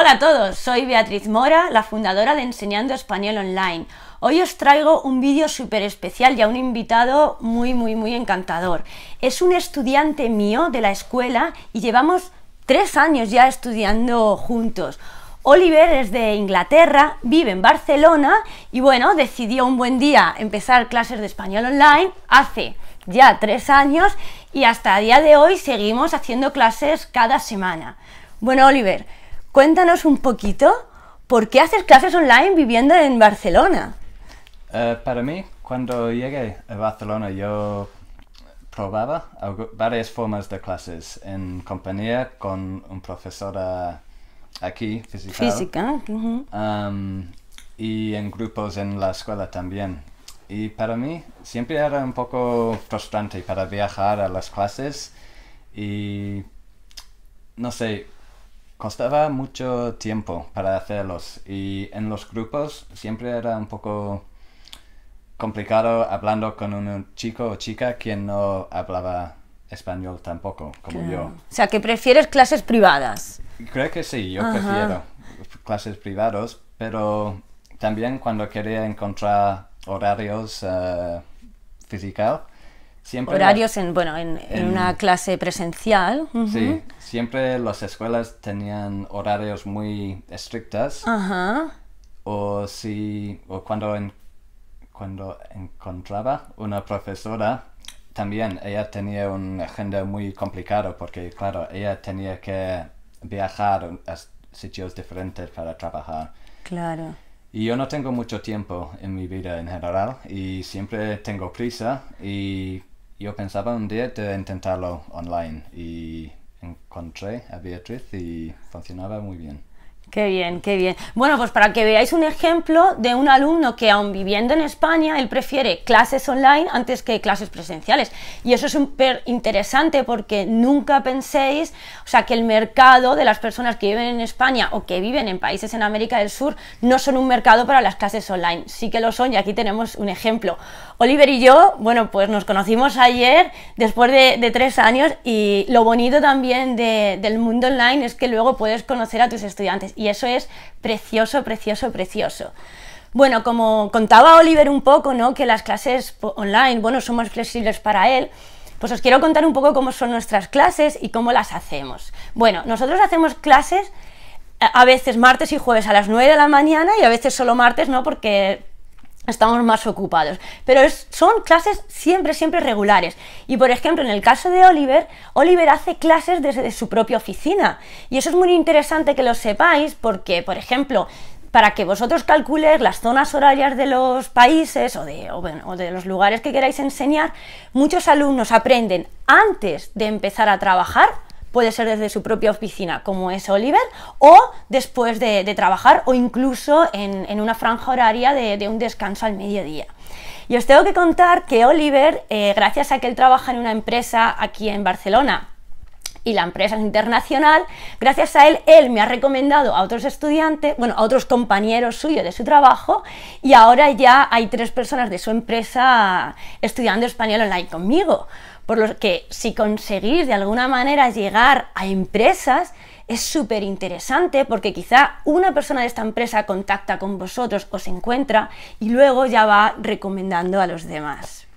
Hola a todos, soy Beatriz Mora, la fundadora de Enseñando Español Online. Hoy os traigo un vídeo súper especial y a un invitado muy, muy, muy encantador. Es un estudiante mío de la escuela y llevamos tres años ya estudiando juntos. Oliver es de Inglaterra, vive en Barcelona y bueno, decidió un buen día empezar clases de español online hace ya tres años y hasta el día de hoy seguimos haciendo clases cada semana. Bueno, Oliver, Cuéntanos un poquito, ¿por qué haces clases online viviendo en Barcelona? Eh, para mí, cuando llegué a Barcelona, yo probaba varias formas de clases en compañía con un profesor eh, aquí, física. Física. y en grupos en la escuela también. Y para mí siempre era un poco frustrante para viajar a las clases y no sé, costaba mucho tiempo para hacerlos y en los grupos siempre era un poco complicado hablando con un chico o chica quien no hablaba español tampoco, como yo. O sea, que prefieres clases privadas. Creo que sí, yo prefiero clases privadas, pero también cuando quería encontrar horarios eh, físicos, horarios en, bueno, en, en, una clase presencial. Sí, siempre las escuelas tenían horarios muy estrictos. Ajá. O si, o cuando, en, cuando encontraba una profesora, también ella tenía un agenda muy complicado porque, claro, ella tenía que viajar a sitios diferentes para trabajar. Claro. Y yo no tengo mucho tiempo en mi vida en general y siempre tengo prisa y yo pensaba un día de intentarlo online y encontré a Beatriz y funcionaba muy bien. Qué bien, qué bien. Bueno, pues para que veáis un ejemplo de un alumno que aún viviendo en España, él prefiere clases online antes que clases presenciales. Y eso es súper interesante porque nunca penséis, o sea, que el mercado de las personas que viven en España o que viven en países en América del Sur no son un mercado para las clases online. Sí que lo son y aquí tenemos un ejemplo. Oliver y yo, bueno, pues nos conocimos ayer después de, tres años y lo bonito también del mundo online es que luego puedes conocer a tus estudiantes y eso es precioso, precioso, precioso. Bueno, como contaba Oliver un poco, ¿no? Que las clases online, bueno, son más flexibles para él. Pues os quiero contar un poco cómo son nuestras clases y cómo las hacemos. Bueno, nosotros hacemos clases a veces martes y jueves a las 9 de la mañana y a veces solo martes, ¿no? Porque estamos más ocupados. Pero son clases siempre, siempre regulares. Y por ejemplo, en el caso de Oliver, Oliver hace clases desde su propia oficina. Y eso es muy interesante que lo sepáis porque, por ejemplo, para que vosotros calculéis las zonas horarias de los países o de, los lugares que queráis enseñar, muchos alumnos aprenden antes de empezar a trabajar puede ser desde su propia oficina, como es Oliver, o después de, trabajar o incluso en, una franja horaria de, un descanso al mediodía. Y os tengo que contar que Oliver, eh, gracias a que él trabaja en una empresa aquí en Barcelona, y la empresa es internacional. Gracias a él, él me ha recomendado a otros estudiantes, bueno, a otros compañeros suyos de su trabajo y ahora ya hay tres personas de su empresa estudiando español online conmigo. Por lo que si conseguís de alguna manera llegar a empresas, es súper interesante porque quizá una persona de esta empresa contacta con vosotros, os encuentra y luego ya va recomendando a los demás.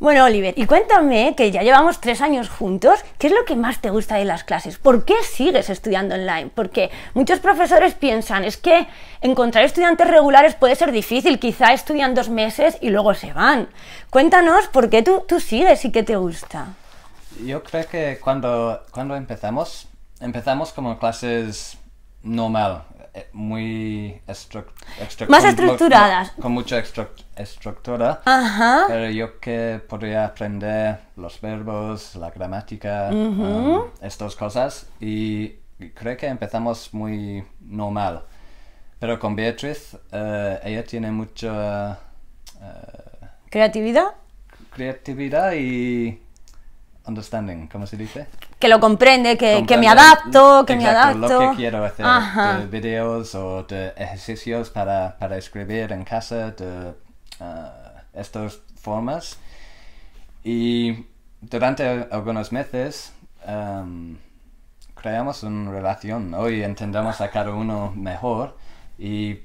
Bueno, Oliver, y cuéntame, que ya llevamos tres años juntos, ¿qué es lo que más te gusta de las clases? ¿Por qué sigues estudiando online? Porque muchos profesores piensan, es que encontrar estudiantes regulares puede ser difícil, quizá estudian dos meses y luego se van. Cuéntanos, ¿por qué tú, sigues y qué te gusta? Yo creo que cuando, cuando empezamos, empezamos como clases normal, eh, muy más con, Con, mucha estructura. Pero yo que podría aprender los verbos, la gramática, um, estas cosas. Y creo que empezamos muy normal. Pero con Beatriz, eh, ella tiene mucha... Eh, creatividad. Creatividad y understanding, ¿cómo se dice? que lo comprende, que, me adapto, que me adapto. Lo que quiero hacer, de videos o de ejercicios para, para escribir en casa, de eh, estas formas. Y durante algunos meses em, creamos una relación hoy entendemos a cada uno mejor. Y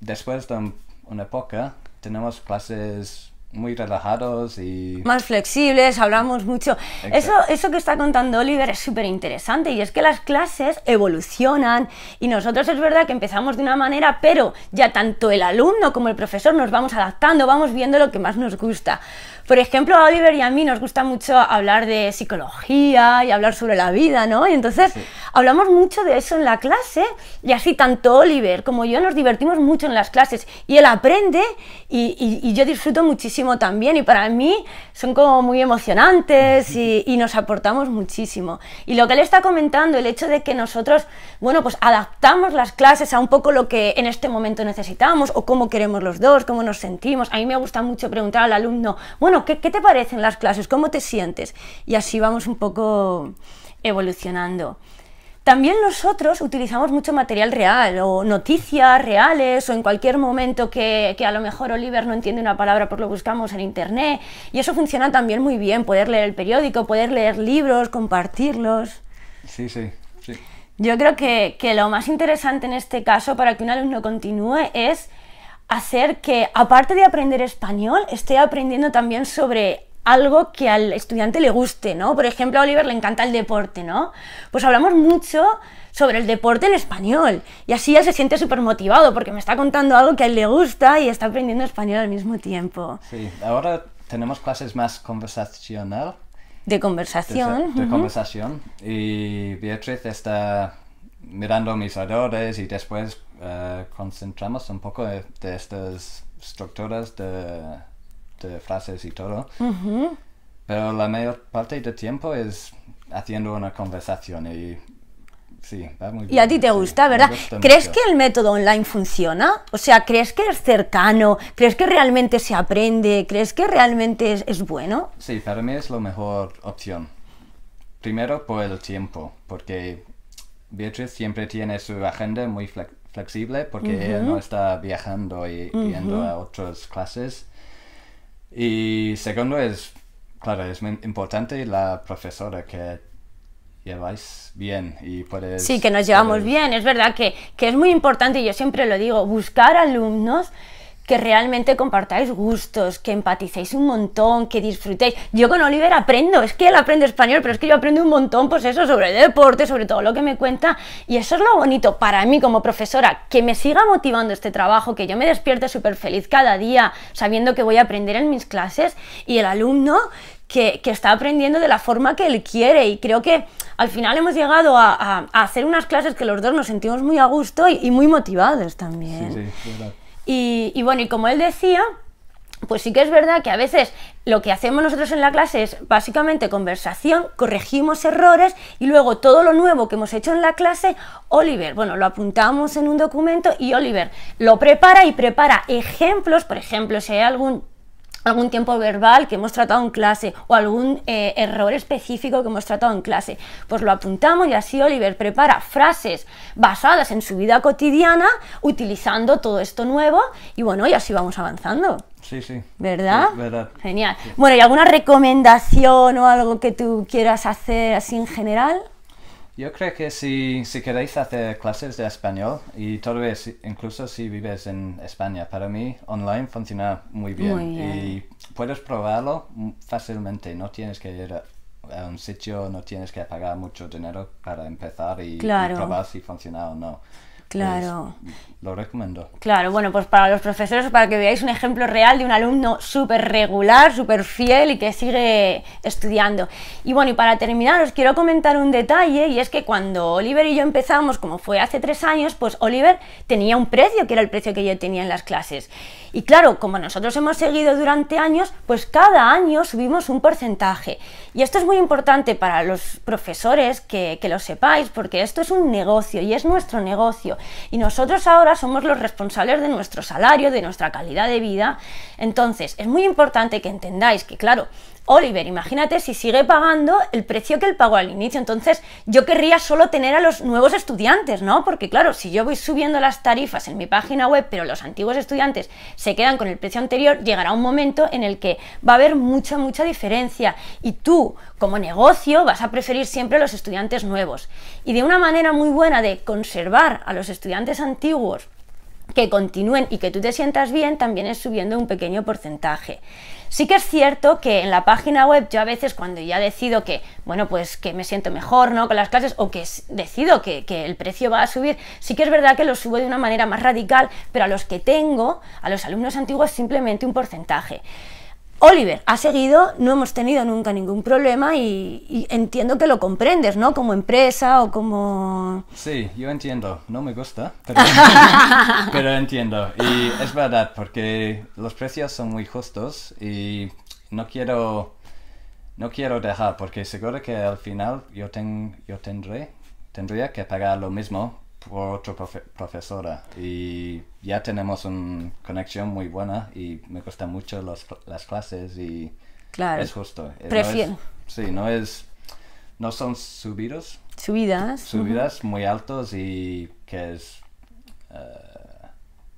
después de una época tenemos clases muy relajados y... Más flexibles, hablamos mucho. Eso, eso que está contando Oliver es súper interesante y es que las clases evolucionan y nosotros es verdad que empezamos de una manera, pero ya tanto el alumno como el profesor nos vamos adaptando, vamos viendo lo que más nos gusta. Por ejemplo, a Oliver y a mí nos gusta mucho hablar de psicología y hablar sobre la vida, ¿no? Y entonces hablamos mucho de eso en la clase y así tanto Oliver como yo nos divertimos mucho en las clases y él aprende y, yo disfruto muchísimo también y para mí son como muy emocionantes y, y nos aportamos muchísimo. Y lo que él está comentando, el hecho de que nosotros, bueno, pues adaptamos las clases a un poco lo que en este momento necesitamos o cómo queremos los dos, cómo nos sentimos. A mí me gusta mucho preguntar al alumno, bueno, ¿qué, te parecen las clases? ¿Cómo te sientes? Y así vamos un poco evolucionando. También nosotros utilizamos mucho material real o noticias reales o en cualquier momento que, que, a lo mejor Oliver no entiende una palabra por pues lo buscamos en internet y eso funciona también muy bien, poder leer el periódico, poder leer libros, compartirlos. Sí, sí, sí. Yo creo que, que lo más interesante en este caso para que un alumno continúe es hacer que, aparte de aprender español, esté aprendiendo también sobre algo que al estudiante le guste, ¿no? Por ejemplo, a Oliver le encanta el deporte, ¿no? Pues hablamos mucho sobre el deporte en español y así ya se siente súper motivado porque me está contando algo que a él le gusta y está aprendiendo español al mismo tiempo. Sí, ahora tenemos clases más conversacional. De conversación. De, conversación. Y Beatriz está mirando mis errores y después eh, concentramos un poco de, estas estructuras de, frases y todo. Pero la mayor parte del tiempo es haciendo una conversación y sí, va muy bien. Y a ti te gusta, ¿verdad? ¿Crees que el método online funciona? O sea, ¿crees que es cercano? ¿Crees que realmente se aprende? ¿Crees que realmente es, es bueno? Sí, para mí es la mejor opción. Primero por el tiempo, porque Beatriz siempre tiene su agenda muy flexible porque ella no está viajando y yendo a otras clases. Y segundo es, claro, es muy importante la profesora que lleváis bien y puedes... Sí, que nos llevamos bien, es verdad que, que es muy importante, y yo siempre lo digo, buscar alumnos que realmente compartáis gustos, que empaticéis un montón, que disfrutéis. Yo con Oliver aprendo, es que él aprende español, pero es que yo aprendo un montón, pues eso, sobre deporte, sobre todo lo que me cuenta. Y eso es lo bonito para mí como profesora, que me siga motivando este trabajo, que yo me despierte súper feliz cada día, sabiendo que voy a aprender en mis clases, y el alumno que, está aprendiendo de la forma que él quiere. Y creo que al final hemos llegado a, hacer unas clases que los dos nos sentimos muy a gusto y, muy motivados también. Sí, sí, verdad. Y, bueno, y como él decía, pues sí que es verdad que a veces lo que hacemos nosotros en la clase es básicamente conversación, corregimos errores y luego todo lo nuevo que hemos hecho en la clase, Oliver, bueno, lo apuntamos en un documento y Oliver lo prepara y prepara ejemplos, por ejemplo, si hay algún algún tiempo verbal que hemos tratado en clase o algún eh, error específico que hemos tratado en clase. Pues lo apuntamos y así Oliver prepara frases basadas en su vida cotidiana utilizando todo esto nuevo y bueno, y así vamos avanzando. Sí, sí. ¿Verdad? Genial. Bueno, ¿y alguna recomendación o algo que tú quieras hacer así en general? Yo creo que si, si queréis hacer clases de español y tal vez incluso si vives en España, para mí online funciona muy bien, y puedes probarlo fácilmente, no tienes que ir a, un sitio, no tienes que pagar mucho dinero para empezar y probar si funciona o no. Pues, claro. lo recomiendo. Claro, bueno, pues para los profesores, para que veáis un ejemplo real de un alumno súper regular, súper fiel y que sigue estudiando. Y bueno, y para terminar, os quiero comentar un detalle, y es que cuando Oliver y yo empezamos, como fue hace tres años, pues Oliver tenía un precio, que era el precio que yo tenía en las clases. Y claro, como nosotros hemos seguido durante años, pues cada año subimos un porcentaje. Y esto es muy importante para los profesores que lo sepáis, porque esto es un negocio y es nuestro negocio y nosotros ahora somos los responsables de nuestro salario, de nuestra calidad de vida. Entonces, es muy importante que entendáis que, claro, Oliver, imagínate si sigue pagando el precio que él pagó al inicio. Entonces, yo querría solo tener a los nuevos estudiantes, ¿no? Porque claro, si yo voy subiendo las tarifas en mi página web, pero los antiguos estudiantes se quedan con el precio anterior, llegará un momento en el que va a haber mucha, mucha diferencia. Y tú, como negocio, vas a preferir siempre a los estudiantes nuevos. Y de una manera muy buena de conservar a los estudiantes antiguos que continúen y que tú te sientas bien también es subiendo un pequeño porcentaje. Sí que es cierto que en la página web yo a veces cuando ya decido que, bueno, pues que me siento mejor, ¿no? Con las clases o que decido que, que, el precio va a subir, sí que es verdad que lo subo de una manera más radical, pero a los que tengo, a los alumnos antiguos simplemente un porcentaje. Oliver ha seguido, no hemos tenido nunca ningún problema y, entiendo que lo comprendes, ¿no? Como empresa o como... Sí, yo entiendo, no me gusta, pero, entiendo. Y es verdad, porque los precios son muy justos y no quiero, no quiero dejar, porque seguro que al final yo, ten, yo tendré, tendría que pagar lo mismo por otro profesora y ya tenemos una conexión muy buena y me gustan mucho las clases y es justo. Eh, Prefiero. sí, no es, no son subidos. Subidas. Subidas muy altos y que es... Eh,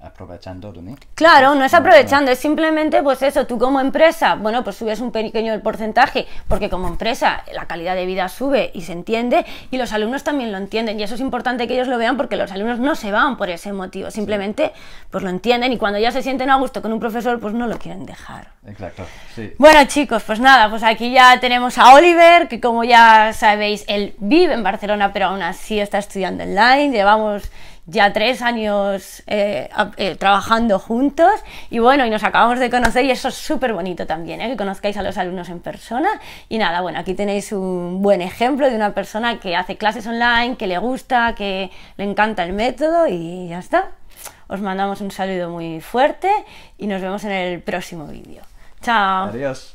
aprovechando, Claro, no es ah, aprovechando, es simplemente pues eso, tú como empresa, bueno, pues subes un pequeño porcentaje, porque como empresa la calidad de vida sube y se entiende, y los alumnos también lo entienden, y eso es importante que ellos lo vean porque los alumnos no se van por ese motivo, simplemente pues lo entienden y cuando ya se sienten a gusto con un profesor, pues no lo quieren dejar. Exacto, sí. Bueno chicos, pues nada, pues aquí ya tenemos a Oliver, que como ya sabéis, él vive en Barcelona, pero aún así está estudiando online, llevamos ya tres años eh, eh, trabajando juntos y bueno, y nos acabamos de conocer y eso es súper bonito también, ¿eh? que conozcáis a los alumnos en persona. Y nada, bueno, aquí tenéis un buen ejemplo de una persona que hace clases online, que le gusta, que le encanta el método y ya está. Os mandamos un saludo muy fuerte y nos vemos en el próximo vídeo. Chao. Adiós.